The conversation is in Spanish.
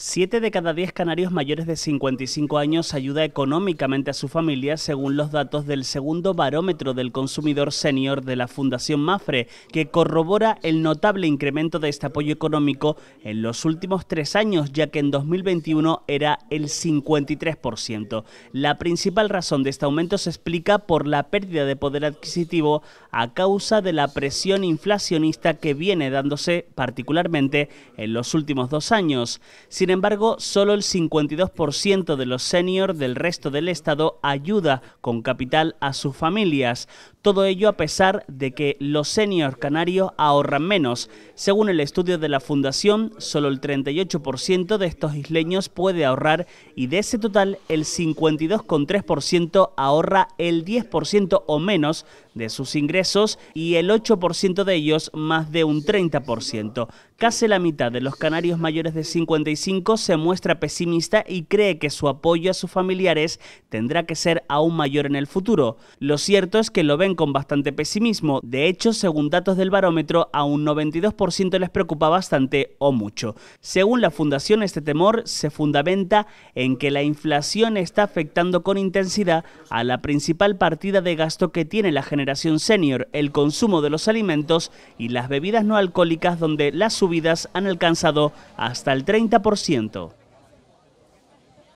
Siete de cada diez canarios mayores de 55 años ayuda económicamente a su familia, según los datos del segundo barómetro del consumidor senior de la Fundación Mafre, que corrobora el notable incremento de este apoyo económico en los últimos tres años, ya que en 2021 era el 53%. La principal razón de este aumento se explica por la pérdida de poder adquisitivo a causa de la presión inflacionista que viene dándose particularmente en los últimos dos años. Sin embargo, solo el 52% de los seniors del resto del Estado ayuda con capital a sus familias. Todo ello a pesar de que los seniors canarios ahorran menos. Según el estudio de la Fundación, solo el 38% de estos isleños puede ahorrar y de ese total el 52,3% ahorra el 10% o menos de sus ingresos y el 8% de ellos más de un 30%. Casi la mitad de los canarios mayores de 55 se muestra pesimista y cree que su apoyo a sus familiares tendrá que ser aún mayor en el futuro. Lo cierto es que lo ven con bastante pesimismo. De hecho, según datos del barómetro, a un 92% les preocupa bastante o mucho. Según la Fundación, este temor se fundamenta en que la inflación está afectando con intensidad a la principal partida de gasto que tiene la generación senior, el consumo de los alimentos y las bebidas no alcohólicas donde las subidas han alcanzado hasta el 30%.